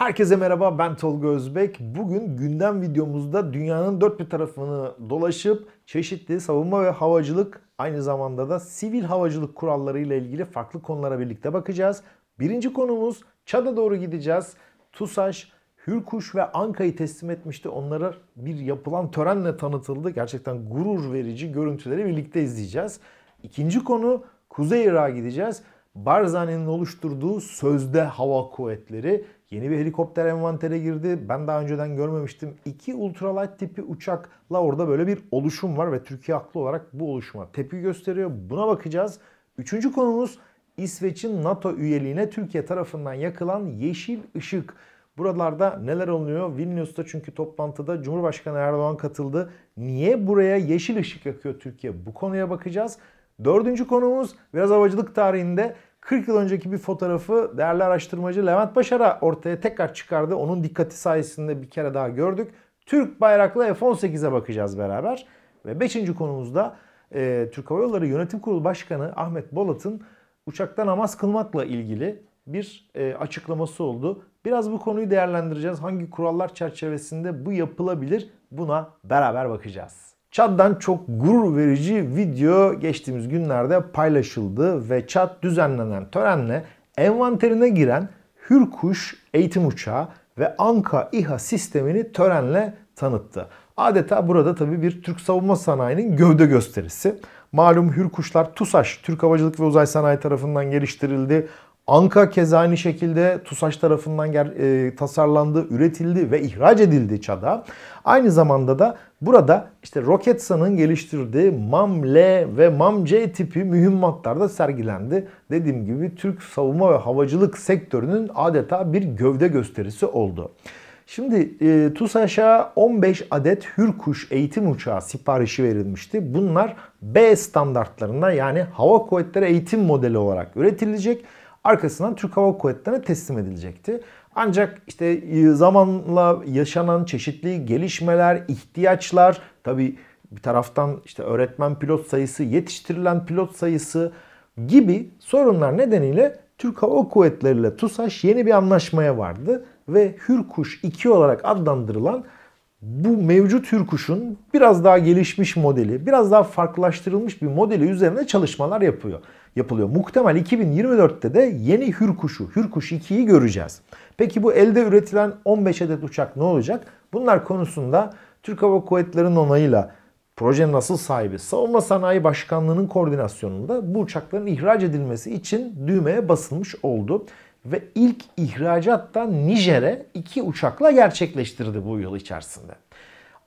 Herkese merhaba ben Tolga Özbek. Bugün gündem videomuzda dünyanın dört bir tarafını dolaşıp çeşitli savunma ve havacılık aynı zamanda da sivil havacılık kuralları ile ilgili farklı konulara birlikte bakacağız. Birinci konumuz Çad'a doğru gideceğiz. TUSAŞ Hürkuş ve Anka'yı teslim etmişti. Onlara bir yapılan törenle tanıtıldı. Gerçekten gurur verici görüntüleri birlikte izleyeceğiz. İkinci konu Kuzey Irak'a gideceğiz. Barzani'nin oluşturduğu sözde hava kuvvetleri Yeni bir helikopter envantere girdi. Ben daha önceden görmemiştim. İki ultralight tipi uçakla orada böyle bir oluşum var ve Türkiye haklı olarak bu oluşuma tepki gösteriyor. Buna bakacağız. Üçüncü konumuz İsveç'in NATO üyeliğine Türkiye tarafından yakılan yeşil ışık. Buralarda neler oluyor? Vilnius'ta çünkü toplantıda Cumhurbaşkanı Erdoğan katıldı. Niye buraya yeşil ışık yakıyor Türkiye? Bu konuya bakacağız. Dördüncü konumuz biraz havacılık tarihinde 40 yıl önceki bir fotoğrafı değerli araştırmacı Levent Başar'a ortaya tekrar çıkardı. Onun dikkati sayesinde bir kere daha gördük. Türk bayraklı F-18'e bakacağız beraber. Ve 5. konumuzda e, Türk Hava Yolları Yönetim Kurulu Başkanı Ahmet Bolat'ın uçakta namaz kılmakla ilgili bir e, açıklaması oldu. Biraz bu konuyu değerlendireceğiz. Hangi kurallar çerçevesinde bu yapılabilir buna beraber bakacağız. Çad'dan çok gurur verici video geçtiğimiz günlerde paylaşıldı ve Çad düzenlenen törenle envanterine giren Hürkuş eğitim uçağı ve Anka İHA sistemini törenle tanıttı. Adeta burada tabi bir Türk savunma sanayinin gövde gösterisi. Malum Hürkuşlar TUSAŞ, Türk Havacılık ve Uzay Sanayi tarafından geliştirildi. Anka keza aynı şekilde TUSAŞ tarafından ger, e, tasarlandı, üretildi ve ihraç edildi Çad'a. Aynı zamanda da burada işte Roketsan'ın geliştirdiği MAM-L ve MAM-C tipi mühimmatlar da sergilendi. Dediğim gibi Türk savunma ve havacılık sektörünün adeta bir gövde gösterisi oldu. Şimdi e, TUSAŞ'a 15 adet Hürkuş eğitim uçağı siparişi verilmişti. Bunlar B standartlarında yani Hava Kuvvetleri eğitim modeli olarak üretilecek arkasından Türk Hava Kuvvetleri'ne teslim edilecekti. Ancak işte e, zamanla yaşanan çeşitli gelişmeler, ihtiyaçlar, tabi bir taraftan işte öğretmen pilot sayısı, yetiştirilen pilot sayısı gibi sorunlar nedeniyle Türk Hava Kuvvetleri ile TUSAŞ yeni bir anlaşmaya vardı ve Hürkuş 2 olarak adlandırılan bu mevcut hürkuşun biraz daha gelişmiş modeli, biraz daha farklılaştırılmış bir modeli üzerine çalışmalar yapıyor. Yapılıyor. Muhtemel 2024'te de yeni hürkuşu, hürkuş 2'yi göreceğiz. Peki bu elde üretilen 15 adet uçak ne olacak? Bunlar konusunda Türk Hava Kuvvetleri'nin onayıyla projenin nasıl sahibi Savunma Sanayi Başkanlığı'nın koordinasyonunda bu uçakların ihraç edilmesi için düğmeye basılmış oldu ve ilk ihracatta Nijer'e iki uçakla gerçekleştirdi bu yıl içerisinde.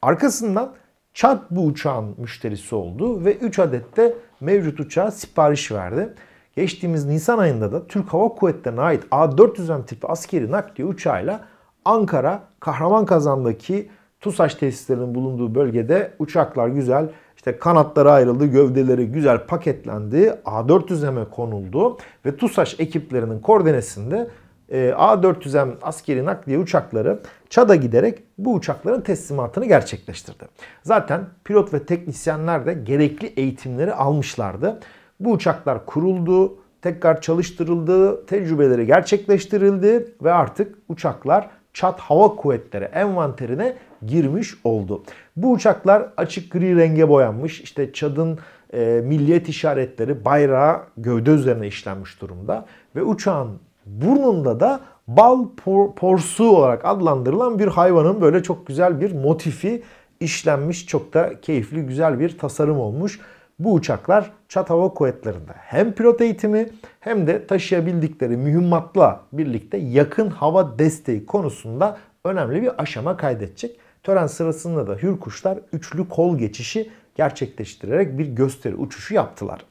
Arkasından Çad bu uçağın müşterisi oldu ve 3 adet de mevcut uçağa sipariş verdi. Geçtiğimiz Nisan ayında da Türk Hava Kuvvetleri'ne ait A400M tipi askeri nakliye uçağıyla Ankara Kahraman Kazan'daki TUSAŞ tesislerinin bulunduğu bölgede uçaklar güzel işte kanatları ayrıldı, gövdeleri güzel paketlendi, A400M'e konuldu ve TUSAŞ ekiplerinin koordinesinde e, A400M askeri nakliye uçakları Çad'a giderek bu uçakların teslimatını gerçekleştirdi. Zaten pilot ve teknisyenler de gerekli eğitimleri almışlardı. Bu uçaklar kuruldu, tekrar çalıştırıldı, tecrübeleri gerçekleştirildi ve artık uçaklar Çad Hava Kuvvetleri envanterine girmiş oldu. Bu uçaklar açık gri renge boyanmış. İşte Çad'ın e, milliyet işaretleri bayrağı gövde üzerine işlenmiş durumda. Ve uçağın burnunda da bal por porsu olarak adlandırılan bir hayvanın böyle çok güzel bir motifi işlenmiş. Çok da keyifli güzel bir tasarım olmuş. Bu uçaklar Çat Hava Kuvvetleri'nde hem pilot eğitimi hem de taşıyabildikleri mühimmatla birlikte yakın hava desteği konusunda önemli bir aşama kaydedecek. Tören sırasında da hürkuşlar üçlü kol geçişi gerçekleştirerek bir gösteri uçuşu yaptılar.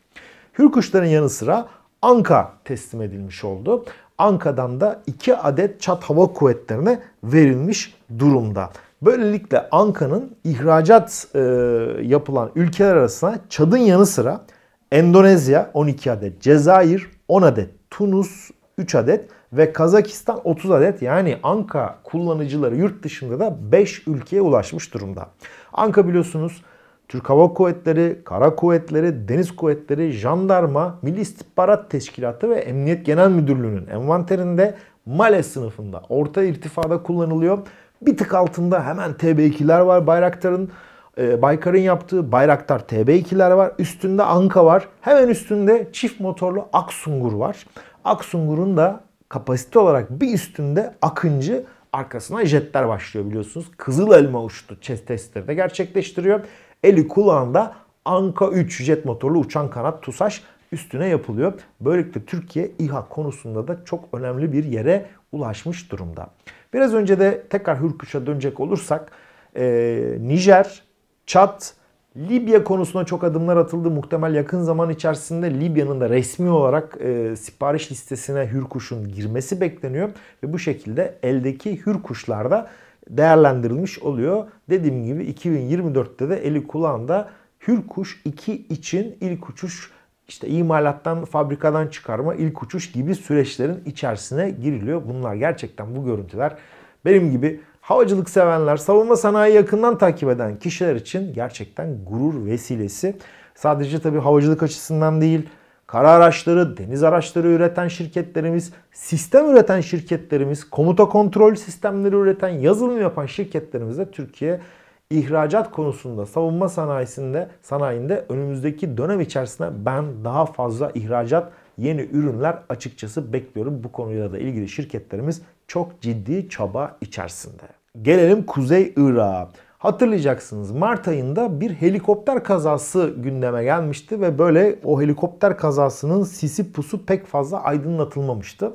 Hürkuşların yanı sıra Anka teslim edilmiş oldu. Anka'dan da 2 adet Çat Hava Kuvvetleri'ne verilmiş durumda. Böylelikle Anka'nın ihracat e, yapılan ülkeler arasında Çad'ın yanı sıra Endonezya 12 adet, Cezayir 10 adet, Tunus 3 adet ve Kazakistan 30 adet yani Anka kullanıcıları yurt dışında da 5 ülkeye ulaşmış durumda. Anka biliyorsunuz Türk Hava Kuvvetleri, Kara Kuvvetleri, Deniz Kuvvetleri, Jandarma, Milli İstihbarat Teşkilatı ve Emniyet Genel Müdürlüğü'nün envanterinde Male sınıfında orta irtifada kullanılıyor. Bir tık altında hemen TB2'ler var Bayraktar'ın. E, Baykar'ın yaptığı Bayraktar TB2'ler var. Üstünde Anka var. Hemen üstünde çift motorlu Aksungur var. Aksungur'un da kapasite olarak bir üstünde Akıncı arkasına jetler başlıyor biliyorsunuz. Kızıl elma uçtu testleri de gerçekleştiriyor. Eli kulağında Anka 3 jet motorlu uçan kanat TUSAŞ üstüne yapılıyor. Böylelikle Türkiye İHA konusunda da çok önemli bir yere ulaşmış durumda. Biraz önce de tekrar Hürkuş'a dönecek olursak e, Nijer, Çat, Libya konusunda çok adımlar atıldı. Muhtemel yakın zaman içerisinde Libya'nın da resmi olarak e, sipariş listesine Hürkuş'un girmesi bekleniyor. Ve bu şekilde eldeki Hürkuşlar da değerlendirilmiş oluyor. Dediğim gibi 2024'te de eli kulağında Hürkuş 2 için ilk uçuş işte imalattan, fabrikadan çıkarma, ilk uçuş gibi süreçlerin içerisine giriliyor. Bunlar gerçekten bu görüntüler benim gibi havacılık sevenler, savunma sanayi yakından takip eden kişiler için gerçekten gurur vesilesi. Sadece tabi havacılık açısından değil, kara araçları, deniz araçları üreten şirketlerimiz, sistem üreten şirketlerimiz, komuta kontrol sistemleri üreten, yazılım yapan şirketlerimizde Türkiye ihracat konusunda, savunma sanayisinde, sanayinde önümüzdeki dönem içerisinde ben daha fazla ihracat yeni ürünler açıkçası bekliyorum. Bu konuyla da ilgili şirketlerimiz çok ciddi çaba içerisinde. Gelelim Kuzey Irak'a. Hatırlayacaksınız Mart ayında bir helikopter kazası gündeme gelmişti ve böyle o helikopter kazasının sisi pusu pek fazla aydınlatılmamıştı.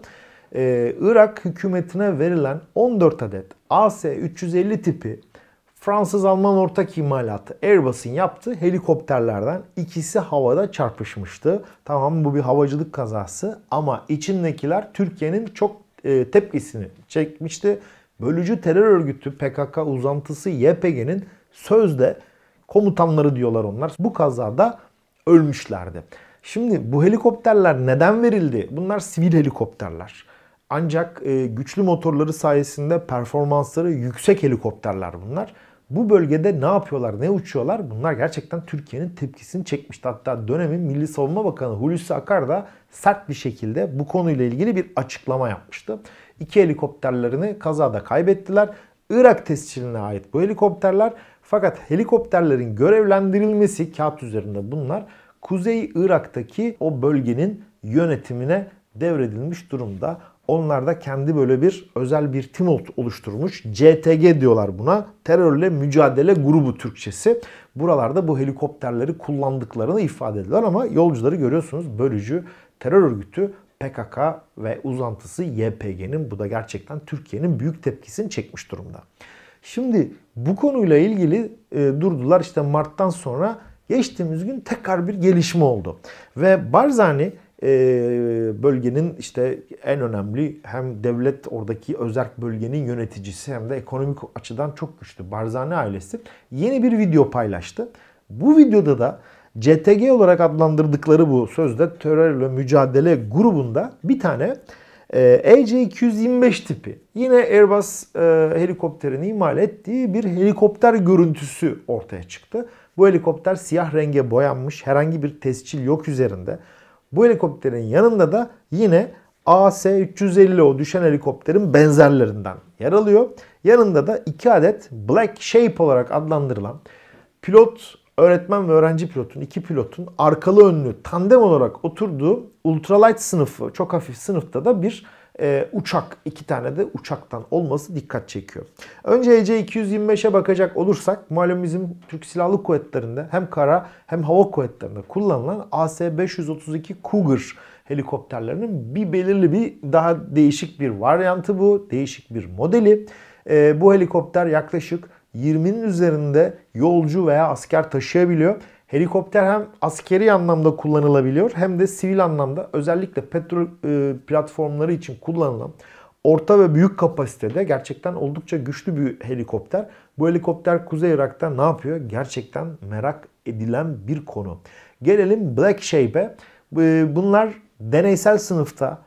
Ee, Irak hükümetine verilen 14 adet AS-350 tipi Fransız-Alman ortak imalatı Airbus'un yaptığı helikopterlerden ikisi havada çarpışmıştı. Tamam bu bir havacılık kazası ama içindekiler Türkiye'nin çok e, tepkisini çekmişti Bölücü terör örgütü PKK uzantısı YPG'nin sözde komutanları diyorlar onlar. Bu kazada ölmüşlerdi. Şimdi bu helikopterler neden verildi? Bunlar sivil helikopterler. Ancak e, güçlü motorları sayesinde performansları yüksek helikopterler bunlar. Bu bölgede ne yapıyorlar, ne uçuyorlar? Bunlar gerçekten Türkiye'nin tepkisini çekmişti. Hatta dönemin Milli Savunma Bakanı Hulusi Akar da sert bir şekilde bu konuyla ilgili bir açıklama yapmıştı iki helikopterlerini kazada kaybettiler. Irak tescilline ait bu helikopterler fakat helikopterlerin görevlendirilmesi kağıt üzerinde bunlar Kuzey Irak'taki o bölgenin yönetimine devredilmiş durumda. Onlar da kendi böyle bir özel bir tim oluşturmuş. CTG diyorlar buna. Terörle Mücadele Grubu Türkçesi. Buralarda bu helikopterleri kullandıklarını ifade ediyorlar ama yolcuları görüyorsunuz bölücü terör örgütü PKK ve uzantısı YPG'nin bu da gerçekten Türkiye'nin büyük tepkisini çekmiş durumda. Şimdi bu konuyla ilgili e, durdular işte Mart'tan sonra geçtiğimiz gün tekrar bir gelişme oldu. Ve Barzani e, bölgenin işte en önemli hem devlet oradaki özerk bölgenin yöneticisi hem de ekonomik açıdan çok güçlü Barzani ailesi yeni bir video paylaştı. Bu videoda da CTG olarak adlandırdıkları bu sözde terörle mücadele grubunda bir tane EC-225 e tipi yine Airbus e, helikopterini imal ettiği bir helikopter görüntüsü ortaya çıktı. Bu helikopter siyah renge boyanmış herhangi bir tescil yok üzerinde. Bu helikopterin yanında da yine AS-350 o düşen helikopterin benzerlerinden yer alıyor. Yanında da iki adet Black Shape olarak adlandırılan pilot öğretmen ve öğrenci pilotun, iki pilotun arkalı önlü tandem olarak oturduğu ultralight sınıfı, çok hafif sınıfta da bir e, uçak, iki tane de uçaktan olması dikkat çekiyor. Önce EC-225'e bakacak olursak malum bizim Türk Silahlı Kuvvetleri'nde hem kara hem hava kuvvetlerinde kullanılan AS-532 Cougar helikopterlerinin bir belirli bir daha değişik bir varyantı bu, değişik bir modeli. E, bu helikopter yaklaşık 20'nin üzerinde yolcu veya asker taşıyabiliyor. Helikopter hem askeri anlamda kullanılabiliyor hem de sivil anlamda özellikle petrol e, platformları için kullanılan orta ve büyük kapasitede gerçekten oldukça güçlü bir helikopter. Bu helikopter Kuzey Irak'ta ne yapıyor? Gerçekten merak edilen bir konu. Gelelim Black Shape'e. E, bunlar deneysel sınıfta.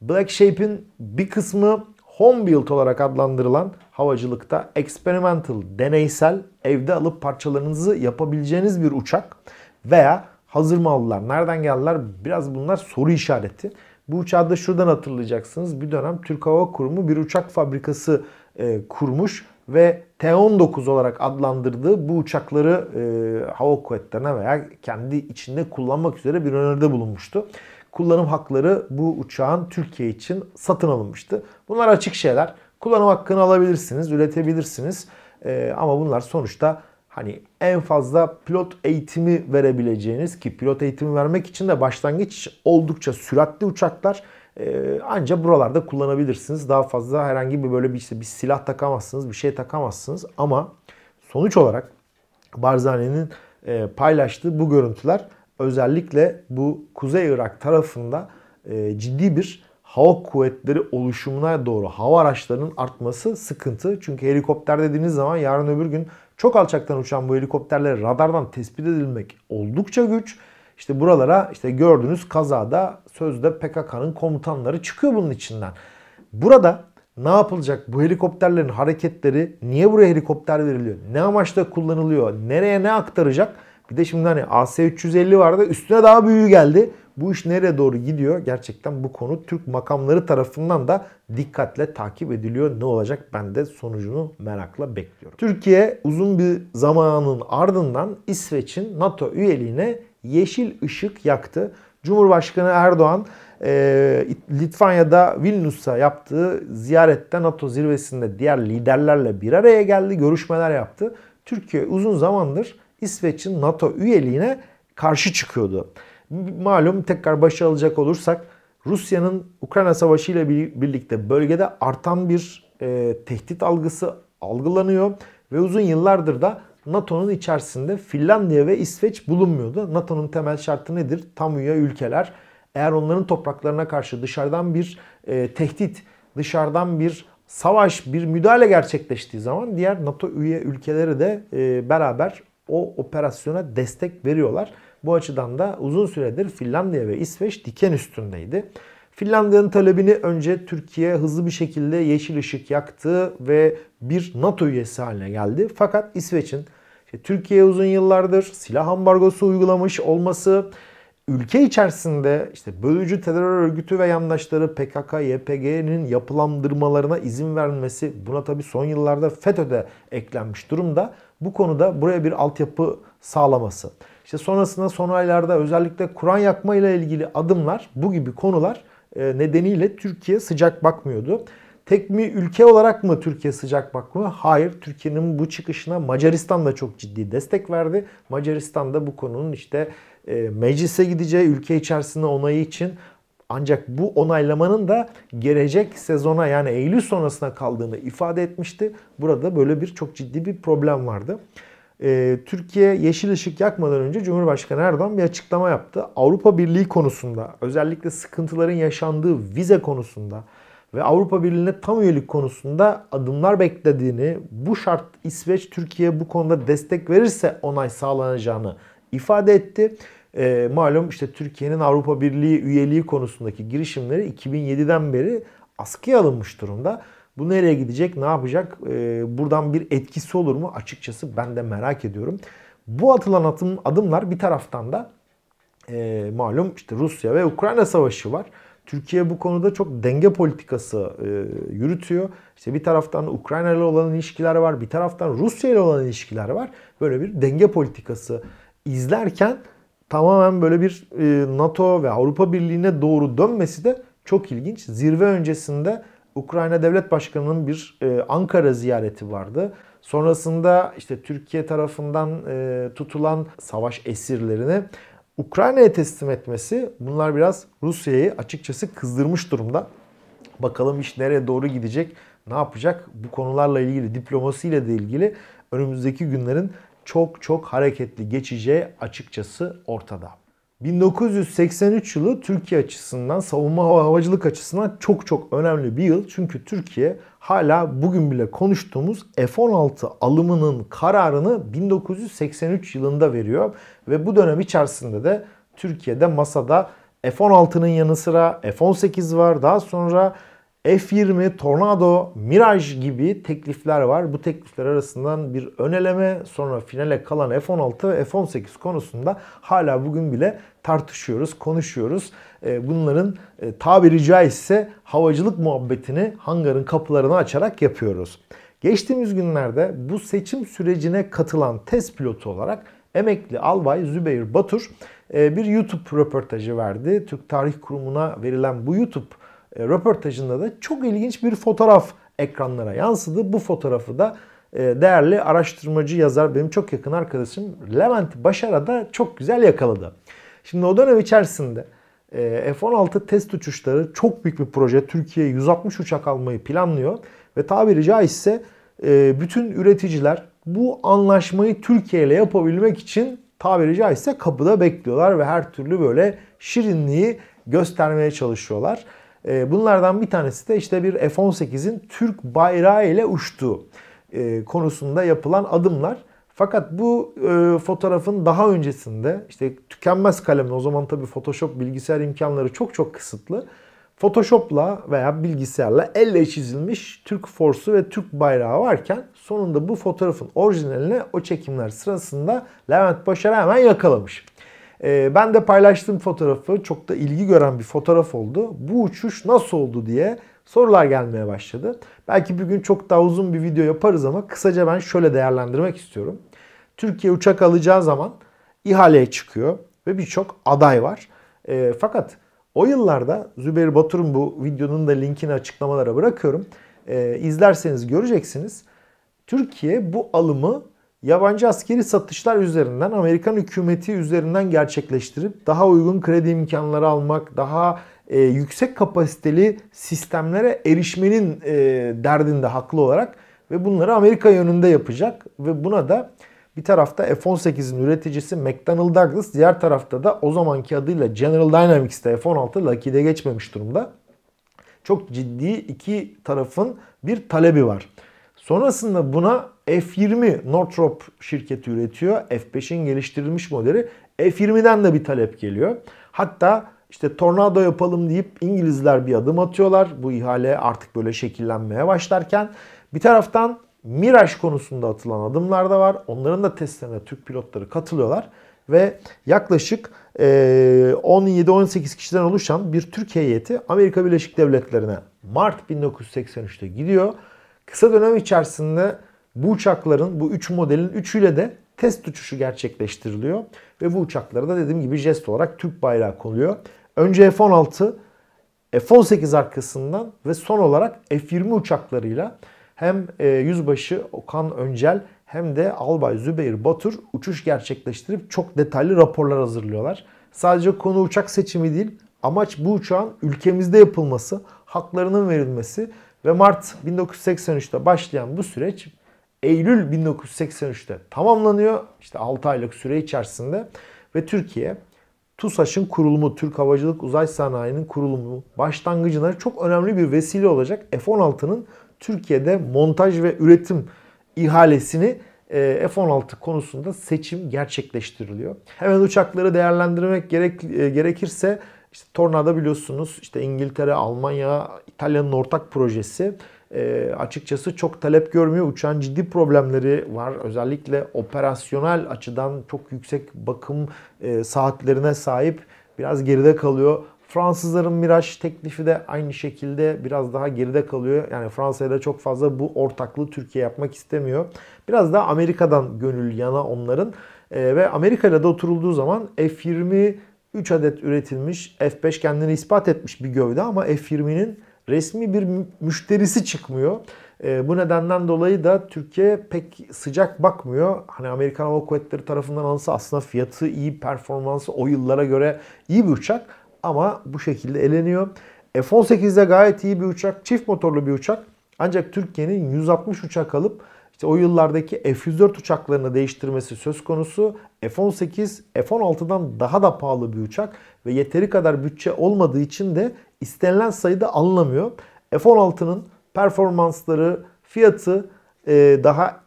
Black Shape'in bir kısmı home Built olarak adlandırılan havacılıkta experimental, deneysel, evde alıp parçalarınızı yapabileceğiniz bir uçak veya hazır mı aldılar, nereden geldiler biraz bunlar soru işareti. Bu uçağı da şuradan hatırlayacaksınız. Bir dönem Türk Hava Kurumu bir uçak fabrikası e, kurmuş ve T-19 olarak adlandırdığı bu uçakları e, hava kuvvetlerine veya kendi içinde kullanmak üzere bir öneride bulunmuştu. Kullanım hakları bu uçağın Türkiye için satın alınmıştı. Bunlar açık şeyler kullanım hakkını alabilirsiniz, üretebilirsiniz. E, ama bunlar sonuçta hani en fazla pilot eğitimi verebileceğiniz ki pilot eğitimi vermek için de başlangıç oldukça süratli uçaklar e, ee, anca buralarda kullanabilirsiniz. Daha fazla herhangi bir böyle bir, işte bir silah takamazsınız, bir şey takamazsınız ama sonuç olarak Barzani'nin e, paylaştığı bu görüntüler özellikle bu Kuzey Irak tarafında e, ciddi bir hava kuvvetleri oluşumuna doğru hava araçlarının artması sıkıntı. Çünkü helikopter dediğiniz zaman yarın öbür gün çok alçaktan uçan bu helikopterler radardan tespit edilmek oldukça güç. İşte buralara işte gördüğünüz kazada sözde PKK'nın komutanları çıkıyor bunun içinden. Burada ne yapılacak? Bu helikopterlerin hareketleri niye buraya helikopter veriliyor? Ne amaçla kullanılıyor? Nereye ne aktaracak? Bir de şimdi hani AS350 vardı üstüne daha büyüğü geldi. Bu iş nereye doğru gidiyor? Gerçekten bu konu Türk makamları tarafından da dikkatle takip ediliyor. Ne olacak? Ben de sonucunu merakla bekliyorum. Türkiye uzun bir zamanın ardından İsveç'in NATO üyeliğine yeşil ışık yaktı. Cumhurbaşkanı Erdoğan e, Litvanya'da Vilnius'a yaptığı ziyarette NATO zirvesinde diğer liderlerle bir araya geldi, görüşmeler yaptı. Türkiye uzun zamandır İsveç'in NATO üyeliğine karşı çıkıyordu. Malum tekrar başa alacak olursak Rusya'nın Ukrayna Savaşı ile birlikte bölgede artan bir e, tehdit algısı algılanıyor ve uzun yıllardır da NATO'nun içerisinde Finlandiya ve İsveç bulunmuyordu. NATO'nun temel şartı nedir? Tam üye ülkeler eğer onların topraklarına karşı dışarıdan bir e, tehdit, dışarıdan bir savaş, bir müdahale gerçekleştiği zaman diğer NATO üye ülkeleri de e, beraber o operasyona destek veriyorlar. Bu açıdan da uzun süredir Finlandiya ve İsveç diken üstündeydi. Finlandiya'nın talebini önce Türkiye hızlı bir şekilde yeşil ışık yaktı ve bir NATO üyesi haline geldi. Fakat İsveç'in işte Türkiye'ye uzun yıllardır silah ambargosu uygulamış olması, ülke içerisinde işte bölücü terör örgütü ve yandaşları PKK, YPG'nin yapılandırmalarına izin vermesi buna tabi son yıllarda FETÖ'de eklenmiş durumda bu konuda buraya bir altyapı sağlaması. İşte sonrasında son aylarda özellikle Kur'an yakma ile ilgili adımlar bu gibi konular e, nedeniyle Türkiye sıcak bakmıyordu. Tek mi ülke olarak mı Türkiye sıcak bakmıyor? Hayır. Türkiye'nin bu çıkışına Macaristan da çok ciddi destek verdi. Macaristan da bu konunun işte e, meclise gideceği ülke içerisinde onayı için ancak bu onaylamanın da gelecek sezona yani Eylül sonrasına kaldığını ifade etmişti. Burada böyle bir çok ciddi bir problem vardı. Ee, Türkiye yeşil ışık yakmadan önce Cumhurbaşkanı Erdoğan bir açıklama yaptı. Avrupa Birliği konusunda özellikle sıkıntıların yaşandığı vize konusunda ve Avrupa Birliği'ne tam üyelik konusunda adımlar beklediğini, bu şart İsveç Türkiye bu konuda destek verirse onay sağlanacağını ifade etti e, malum işte Türkiye'nin Avrupa Birliği üyeliği konusundaki girişimleri 2007'den beri askıya alınmış durumda. Bu nereye gidecek, ne yapacak? E, buradan bir etkisi olur mu? Açıkçası ben de merak ediyorum. Bu atılan adım, adımlar bir taraftan da e, malum işte Rusya ve Ukrayna savaşı var. Türkiye bu konuda çok denge politikası e, yürütüyor. İşte bir taraftan Ukrayna ile olan ilişkiler var, bir taraftan Rusya ile olan ilişkiler var. Böyle bir denge politikası izlerken tamamen böyle bir e, NATO ve Avrupa Birliği'ne doğru dönmesi de çok ilginç. Zirve öncesinde Ukrayna Devlet Başkanı'nın bir e, Ankara ziyareti vardı. Sonrasında işte Türkiye tarafından e, tutulan savaş esirlerini Ukrayna'ya teslim etmesi bunlar biraz Rusya'yı açıkçası kızdırmış durumda. Bakalım iş nereye doğru gidecek, ne yapacak? Bu konularla ilgili, diplomasiyle de ilgili önümüzdeki günlerin çok çok hareketli geçeceği açıkçası ortada. 1983 yılı Türkiye açısından, savunma havacılık açısından çok çok önemli bir yıl. Çünkü Türkiye hala bugün bile konuştuğumuz F-16 alımının kararını 1983 yılında veriyor. Ve bu dönem içerisinde de Türkiye'de masada F-16'nın yanı sıra F-18 var. Daha sonra F20, Tornado, miraj gibi teklifler var. Bu teklifler arasından bir öneleme sonra finale kalan F16 F18 konusunda hala bugün bile tartışıyoruz, konuşuyoruz. Ee, bunların e, tabiri caizse havacılık muhabbetini hangarın kapılarını açarak yapıyoruz. Geçtiğimiz günlerde bu seçim sürecine katılan test pilotu olarak emekli albay Zübeyir Batur e, bir YouTube röportajı verdi. Türk Tarih Kurumu'na verilen bu YouTube e, röportajında da çok ilginç bir fotoğraf ekranlara yansıdı. Bu fotoğrafı da e, değerli araştırmacı yazar benim çok yakın arkadaşım Levent Başara da çok güzel yakaladı. Şimdi o dönem içerisinde e, F-16 test uçuşları çok büyük bir proje. Türkiye 160 uçak almayı planlıyor ve tabiri caizse e, bütün üreticiler bu anlaşmayı Türkiye ile yapabilmek için tabiri caizse kapıda bekliyorlar ve her türlü böyle şirinliği göstermeye çalışıyorlar. Ee, bunlardan bir tanesi de işte bir F-18'in Türk bayrağı ile uçtuğu e, konusunda yapılan adımlar. Fakat bu e, fotoğrafın daha öncesinde işte tükenmez kalemle o zaman tabii Photoshop bilgisayar imkanları çok çok kısıtlı. Photoshop'la veya bilgisayarla elle çizilmiş Türk forsu ve Türk bayrağı varken sonunda bu fotoğrafın orijinaline o çekimler sırasında Levent Başar hemen yakalamış. Ee, ben de paylaştığım fotoğrafı çok da ilgi gören bir fotoğraf oldu. Bu uçuş nasıl oldu diye sorular gelmeye başladı. Belki bir gün çok daha uzun bir video yaparız ama kısaca ben şöyle değerlendirmek istiyorum. Türkiye uçak alacağı zaman ihaleye çıkıyor ve birçok aday var. E, fakat o yıllarda Zübeyir Batur'un bu videonun da linkini açıklamalara bırakıyorum. E, izlerseniz göreceksiniz. Türkiye bu alımı Yabancı askeri satışlar üzerinden, Amerikan hükümeti üzerinden gerçekleştirip daha uygun kredi imkanları almak, daha e, yüksek kapasiteli sistemlere erişmenin e, derdinde haklı olarak ve bunları Amerika yönünde yapacak ve buna da bir tarafta F-18'in üreticisi McDonnell Douglas, diğer tarafta da o zamanki adıyla General Dynamics'te F-16 Lockheed'e geçmemiş durumda. Çok ciddi iki tarafın bir talebi var. Sonrasında buna F20 Northrop şirketi üretiyor. F5'in geliştirilmiş modeli. F20'den de bir talep geliyor. Hatta işte tornado yapalım deyip İngilizler bir adım atıyorlar. Bu ihale artık böyle şekillenmeye başlarken. Bir taraftan Miraj konusunda atılan adımlar da var. Onların da testlerine Türk pilotları katılıyorlar. Ve yaklaşık 17-18 kişiden oluşan bir Türk heyeti Amerika Birleşik Devletleri'ne Mart 1983'te gidiyor. Kısa dönem içerisinde bu uçakların, bu 3 modelin 3'üyle de test uçuşu gerçekleştiriliyor. Ve bu uçaklara da dediğim gibi jest olarak Türk bayrağı konuluyor. Önce F-16, F-18 arkasından ve son olarak F-20 uçaklarıyla hem e, Yüzbaşı Okan Öncel hem de Albay Zübeyir Batur uçuş gerçekleştirip çok detaylı raporlar hazırlıyorlar. Sadece konu uçak seçimi değil, amaç bu uçağın ülkemizde yapılması, haklarının verilmesi ve Mart 1983'te başlayan bu süreç Eylül 1983'te tamamlanıyor. İşte 6 aylık süre içerisinde ve Türkiye TUSAŞ'ın kurulumu, Türk Havacılık Uzay Sanayi'nin kurulumu başlangıcına çok önemli bir vesile olacak. F-16'nın Türkiye'de montaj ve üretim ihalesini e, F-16 konusunda seçim gerçekleştiriliyor. Hemen uçakları değerlendirmek gerek, e, gerekirse işte Tornada biliyorsunuz işte İngiltere, Almanya, İtalya'nın ortak projesi e, açıkçası çok talep görmüyor. Uçağın ciddi problemleri var. Özellikle operasyonel açıdan çok yüksek bakım e, saatlerine sahip biraz geride kalıyor. Fransızların Miraj teklifi de aynı şekilde biraz daha geride kalıyor. Yani Fransa'ya da çok fazla bu ortaklığı Türkiye yapmak istemiyor. Biraz daha Amerika'dan gönül yana onların. E, ve Amerika da oturulduğu zaman F-20 3 adet üretilmiş. F5 kendini ispat etmiş bir gövde ama F20'nin resmi bir müşterisi çıkmıyor. E, bu nedenden dolayı da Türkiye pek sıcak bakmıyor. Hani Amerikan Hava Kuvvetleri tarafından alınsa aslında fiyatı iyi, performansı o yıllara göre iyi bir uçak ama bu şekilde eleniyor. f 18 de gayet iyi bir uçak, çift motorlu bir uçak. Ancak Türkiye'nin 160 uçak alıp işte o yıllardaki F-104 uçaklarını değiştirmesi söz konusu. F-18, F-16'dan daha da pahalı bir uçak ve yeteri kadar bütçe olmadığı için de istenilen sayıda alınamıyor. F-16'nın performansları, fiyatı e, daha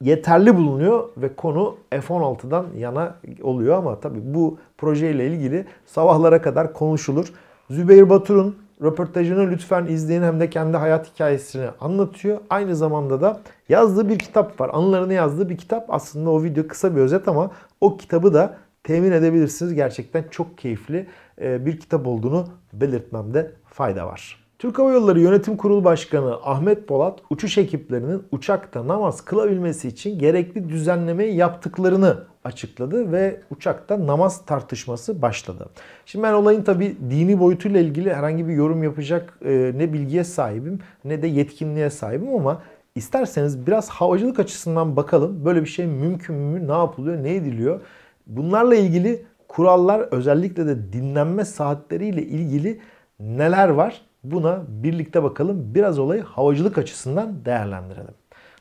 yeterli bulunuyor ve konu F-16'dan yana oluyor ama tabii bu projeyle ilgili sabahlara kadar konuşulur. Zübeyir Batur'un röportajını lütfen izleyin hem de kendi hayat hikayesini anlatıyor. Aynı zamanda da yazdığı bir kitap var. Anılarını yazdığı bir kitap. Aslında o video kısa bir özet ama o kitabı da temin edebilirsiniz. Gerçekten çok keyifli e, bir kitap olduğunu belirtmemde fayda var. Türk Hava Yolları Yönetim Kurulu Başkanı Ahmet Polat uçuş ekiplerinin uçakta namaz kılabilmesi için gerekli düzenlemeyi yaptıklarını açıkladı ve uçakta namaz tartışması başladı. Şimdi ben olayın tabi dini boyutuyla ilgili herhangi bir yorum yapacak e, ne bilgiye sahibim ne de yetkinliğe sahibim ama isterseniz biraz havacılık açısından bakalım. Böyle bir şey mümkün mü? Ne yapılıyor? Ne ediliyor? Bunlarla ilgili kurallar özellikle de dinlenme saatleriyle ilgili neler var? Buna birlikte bakalım. Biraz olayı havacılık açısından değerlendirelim.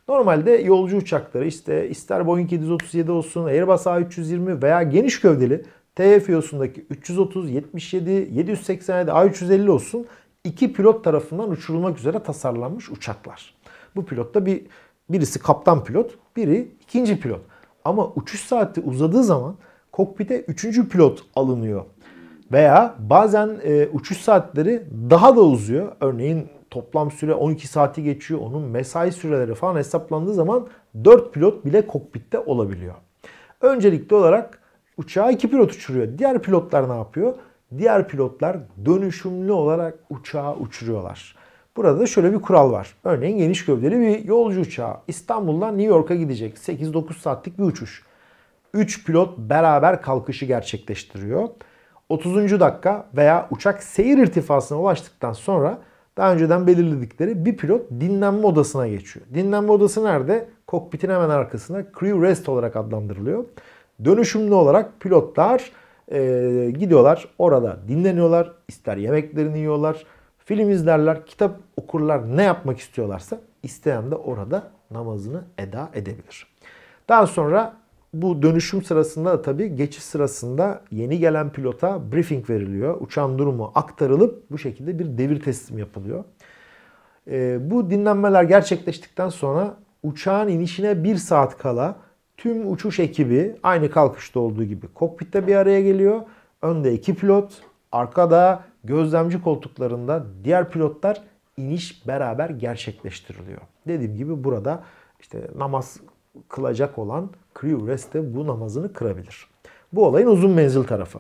Normalde yolcu uçakları işte ister Boeing 737 olsun, Airbus A320 veya geniş gövdeli TFIOSundaki 330, 77, 787, A350 olsun iki pilot tarafından uçurulmak üzere tasarlanmış uçaklar. Bu pilotta bir birisi kaptan pilot, biri ikinci pilot. Ama uçuş saati uzadığı zaman kokpite üçüncü pilot alınıyor. Veya bazen e, uçuş saatleri daha da uzuyor. Örneğin toplam süre 12 saati geçiyor. Onun mesai süreleri falan hesaplandığı zaman 4 pilot bile kokpitte olabiliyor. Öncelikli olarak uçağa 2 pilot uçuruyor. Diğer pilotlar ne yapıyor? Diğer pilotlar dönüşümlü olarak uçağı uçuruyorlar. Burada da şöyle bir kural var. Örneğin geniş gövdeli bir yolcu uçağı İstanbul'dan New York'a gidecek. 8-9 saatlik bir uçuş. 3 pilot beraber kalkışı gerçekleştiriyor. 30. dakika veya uçak seyir irtifasına ulaştıktan sonra daha önceden belirledikleri bir pilot dinlenme odasına geçiyor. Dinlenme odası nerede? Kokpitin hemen arkasında crew rest olarak adlandırılıyor. Dönüşümlü olarak pilotlar e, gidiyorlar orada dinleniyorlar. İster yemeklerini yiyorlar, film izlerler, kitap okurlar ne yapmak istiyorlarsa isteyen de orada namazını eda edebilir. Daha sonra bu dönüşüm sırasında da tabii geçiş sırasında yeni gelen pilota briefing veriliyor. Uçağın durumu aktarılıp bu şekilde bir devir teslim yapılıyor. E, bu dinlenmeler gerçekleştikten sonra uçağın inişine bir saat kala tüm uçuş ekibi aynı kalkışta olduğu gibi kokpitte bir araya geliyor. Önde iki pilot, arkada gözlemci koltuklarında diğer pilotlar iniş beraber gerçekleştiriliyor. Dediğim gibi burada işte namaz kılacak olan Kriures de bu namazını kırabilir. Bu olayın uzun menzil tarafı.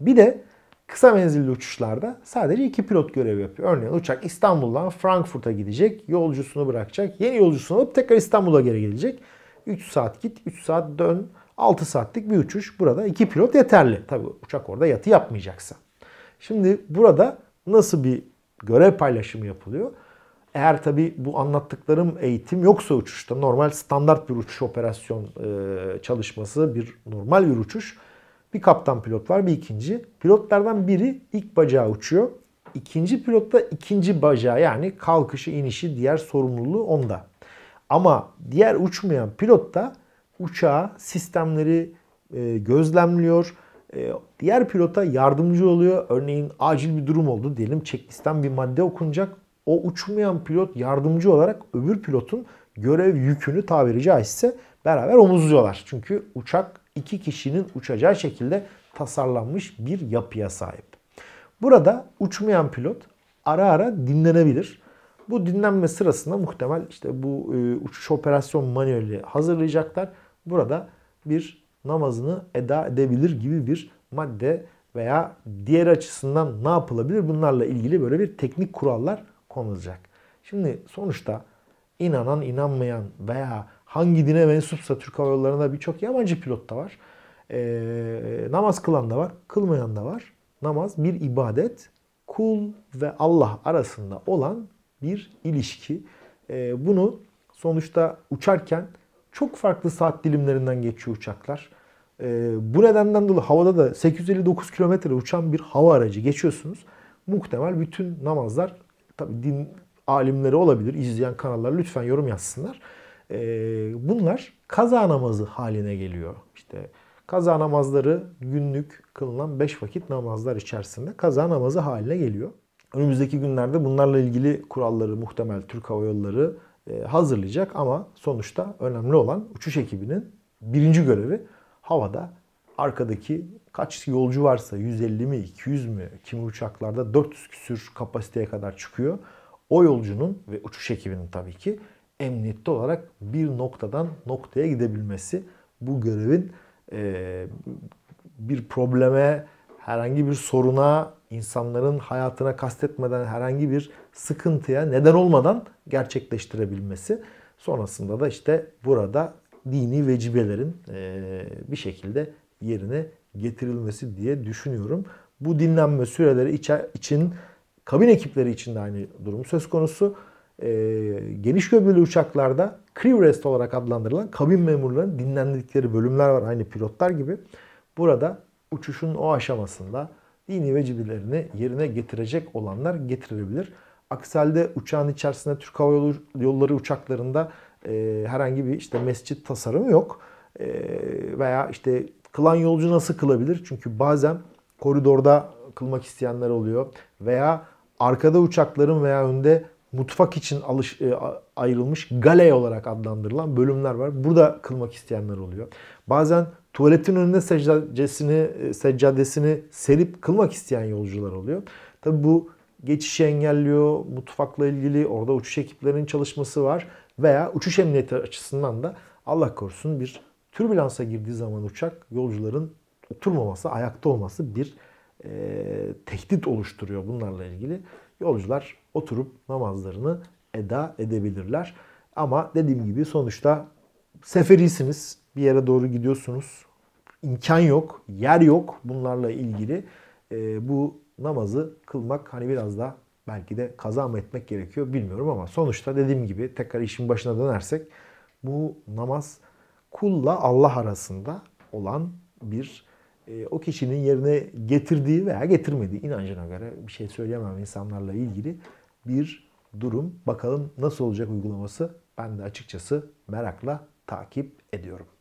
Bir de kısa menzilli uçuşlarda sadece iki pilot görev yapıyor. Örneğin uçak İstanbul'dan Frankfurt'a gidecek, yolcusunu bırakacak, yeni yolcusunu alıp tekrar İstanbul'a geri gelecek. 3 saat git, 3 saat dön, 6 saatlik bir uçuş. Burada iki pilot yeterli. Tabi uçak orada yatı yapmayacaksa. Şimdi burada nasıl bir görev paylaşımı yapılıyor? Eğer tabi bu anlattıklarım eğitim yoksa uçuşta normal standart bir uçuş operasyon e, çalışması bir normal bir uçuş. Bir kaptan pilot var bir ikinci. Pilotlardan biri ilk bacağı uçuyor. İkinci da ikinci bacağı yani kalkışı inişi diğer sorumluluğu onda. Ama diğer uçmayan pilot da uçağı sistemleri e, gözlemliyor. E, diğer pilota yardımcı oluyor. Örneğin acil bir durum oldu diyelim. çeklisten bir madde okunacak o uçmayan pilot yardımcı olarak öbür pilotun görev yükünü tabiri caizse beraber omuzluyorlar. Çünkü uçak iki kişinin uçacağı şekilde tasarlanmış bir yapıya sahip. Burada uçmayan pilot ara ara dinlenebilir. Bu dinlenme sırasında muhtemel işte bu e, uçuş operasyon manueli hazırlayacaklar. Burada bir namazını eda edebilir gibi bir madde veya diğer açısından ne yapılabilir bunlarla ilgili böyle bir teknik kurallar konulacak. Şimdi sonuçta inanan inanmayan veya hangi dine mensupsa Türk Hava Yolları'nda birçok yabancı pilot da var. Ee, namaz kılan da var, kılmayan da var. Namaz bir ibadet, kul ve Allah arasında olan bir ilişki. Ee, bunu sonuçta uçarken çok farklı saat dilimlerinden geçiyor uçaklar. Ee, bu nedenden dolayı havada da 859 kilometre uçan bir hava aracı geçiyorsunuz. Muhtemel bütün namazlar Tabi din alimleri olabilir. izleyen kanallar lütfen yorum yazsınlar. E, bunlar kaza namazı haline geliyor. İşte kaza namazları günlük kılınan 5 vakit namazlar içerisinde kaza namazı haline geliyor. Önümüzdeki günlerde bunlarla ilgili kuralları muhtemel Türk Hava Yolları e, hazırlayacak ama sonuçta önemli olan uçuş ekibinin birinci görevi havada arkadaki kaç yolcu varsa 150 mi 200 mü kimi uçaklarda 400 küsür kapasiteye kadar çıkıyor. O yolcunun ve uçuş ekibinin tabii ki emniyette olarak bir noktadan noktaya gidebilmesi bu görevin e, bir probleme, herhangi bir soruna, insanların hayatına kastetmeden herhangi bir sıkıntıya neden olmadan gerçekleştirebilmesi. Sonrasında da işte burada dini vecibelerin e, bir şekilde yerini getirilmesi diye düşünüyorum. Bu dinlenme süreleri için kabin ekipleri için de aynı durum söz konusu. E, geniş göbeli uçaklarda crew rest olarak adlandırılan kabin memurlarının dinlendikleri bölümler var aynı pilotlar gibi. Burada uçuşun o aşamasında dini vecibelerini yerine getirecek olanlar getirilebilir. Akselde uçağın içerisinde Türk Hava Yolları uçaklarında e, herhangi bir işte mescit tasarımı yok. E, veya işte kılan yolcu nasıl kılabilir? Çünkü bazen koridorda kılmak isteyenler oluyor veya arkada uçakların veya önde mutfak için alış, e, ayrılmış gale olarak adlandırılan bölümler var. Burada kılmak isteyenler oluyor. Bazen tuvaletin önünde seccadesini, e, seccadesini serip kılmak isteyen yolcular oluyor. Tabi bu geçişi engelliyor, mutfakla ilgili orada uçuş ekiplerinin çalışması var veya uçuş emniyeti açısından da Allah korusun bir Türbülansa girdiği zaman uçak yolcuların oturmaması, ayakta olması bir e, tehdit oluşturuyor bunlarla ilgili. Yolcular oturup namazlarını eda edebilirler. Ama dediğim gibi sonuçta seferisiniz. Bir yere doğru gidiyorsunuz. İmkan yok, yer yok bunlarla ilgili. E, bu namazı kılmak hani biraz da belki de kaza mı etmek gerekiyor bilmiyorum ama sonuçta dediğim gibi tekrar işin başına dönersek bu namaz kulla Allah arasında olan bir e, o kişinin yerine getirdiği veya getirmediği inancına göre bir şey söyleyemem insanlarla ilgili bir durum. Bakalım nasıl olacak uygulaması ben de açıkçası merakla takip ediyorum.